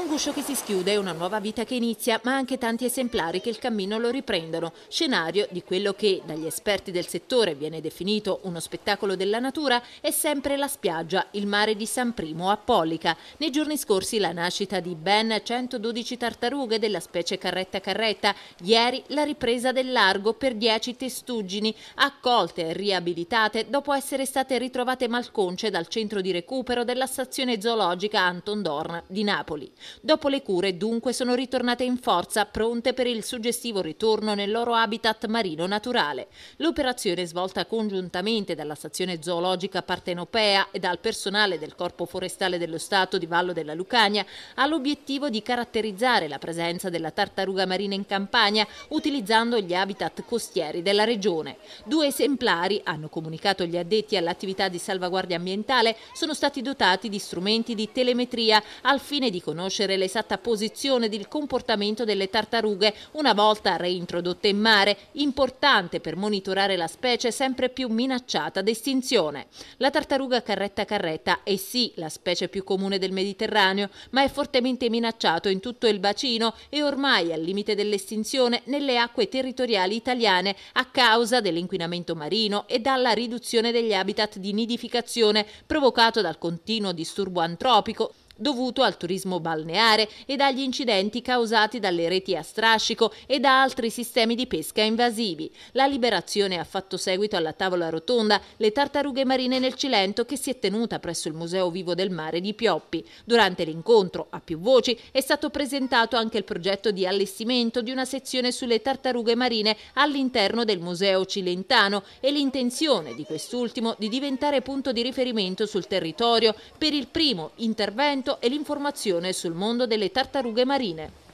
Un guscio che si schiude, una nuova vita che inizia, ma anche tanti esemplari che il cammino lo riprendono. Scenario di quello che, dagli esperti del settore, viene definito uno spettacolo della natura, è sempre la spiaggia, il mare di San Primo a Pollica. Nei giorni scorsi la nascita di ben 112 tartarughe della specie Carretta Carretta, ieri la ripresa del largo per 10 testuggini, accolte e riabilitate dopo essere state ritrovate malconce dal centro di recupero della stazione zoologica Anton Dorn di Napoli. Dopo le cure dunque sono ritornate in forza, pronte per il suggestivo ritorno nel loro habitat marino naturale. L'operazione svolta congiuntamente dalla stazione zoologica partenopea e dal personale del Corpo Forestale dello Stato di Vallo della Lucania ha l'obiettivo di caratterizzare la presenza della tartaruga marina in campagna utilizzando gli habitat costieri della regione. Due esemplari, hanno comunicato gli addetti all'attività di salvaguardia ambientale, sono stati dotati di strumenti di telemetria al fine di conoscere conoscere l'esatta posizione del comportamento delle tartarughe una volta reintrodotte in mare, importante per monitorare la specie sempre più minacciata d'estinzione. La tartaruga carretta carretta è sì la specie più comune del Mediterraneo, ma è fortemente minacciato in tutto il bacino e ormai al limite dell'estinzione nelle acque territoriali italiane a causa dell'inquinamento marino e dalla riduzione degli habitat di nidificazione provocato dal continuo disturbo antropico dovuto al turismo balneare e dagli incidenti causati dalle reti a strascico e da altri sistemi di pesca invasivi. La liberazione ha fatto seguito alla tavola rotonda Le tartarughe marine nel Cilento che si è tenuta presso il Museo Vivo del Mare di Pioppi. Durante l'incontro, a più voci, è stato presentato anche il progetto di allestimento di una sezione sulle tartarughe marine all'interno del Museo Cilentano e l'intenzione di quest'ultimo di diventare punto di riferimento sul territorio per il primo intervento e l'informazione sul mondo delle tartarughe marine.